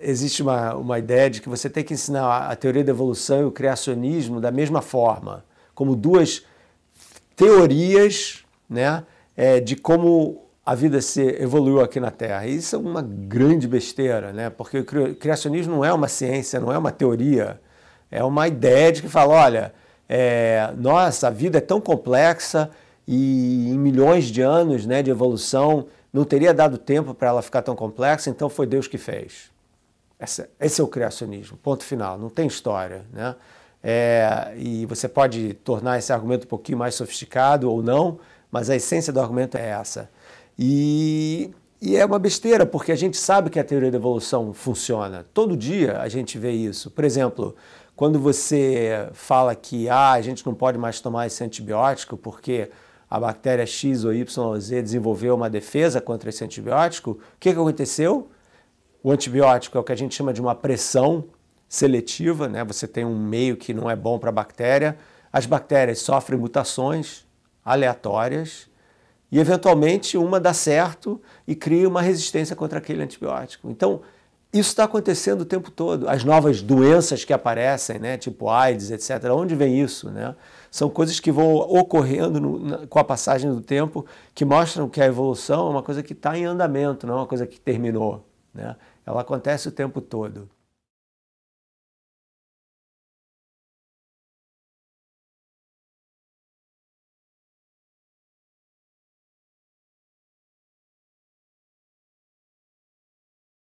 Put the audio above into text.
existe uma, uma ideia de que você tem que ensinar a, a teoria da evolução e o criacionismo da mesma forma, como duas teorias né, é, de como a vida se evoluiu aqui na Terra. E isso é uma grande besteira, né? porque o criacionismo não é uma ciência, não é uma teoria, é uma ideia de que fala, olha, é, nossa, a vida é tão complexa e em milhões de anos né, de evolução não teria dado tempo para ela ficar tão complexa, então foi Deus que fez. Essa, esse é o criacionismo, ponto final, não tem história. Né? É, e você pode tornar esse argumento um pouquinho mais sofisticado ou não, mas a essência do argumento é essa. E, e é uma besteira, porque a gente sabe que a teoria da evolução funciona. Todo dia a gente vê isso. Por exemplo, quando você fala que ah, a gente não pode mais tomar esse antibiótico porque a bactéria X ou Y ou Z desenvolveu uma defesa contra esse antibiótico, o que, que aconteceu? O antibiótico é o que a gente chama de uma pressão seletiva, né? Você tem um meio que não é bom para a bactéria. As bactérias sofrem mutações aleatórias e eventualmente uma dá certo e cria uma resistência contra aquele antibiótico. Então, isso está acontecendo o tempo todo. As novas doenças que aparecem, né, tipo AIDS, etc., onde vem isso? Né? São coisas que vão ocorrendo no, na, com a passagem do tempo que mostram que a evolução é uma coisa que está em andamento, não é uma coisa que terminou. Né? Ela acontece o tempo todo.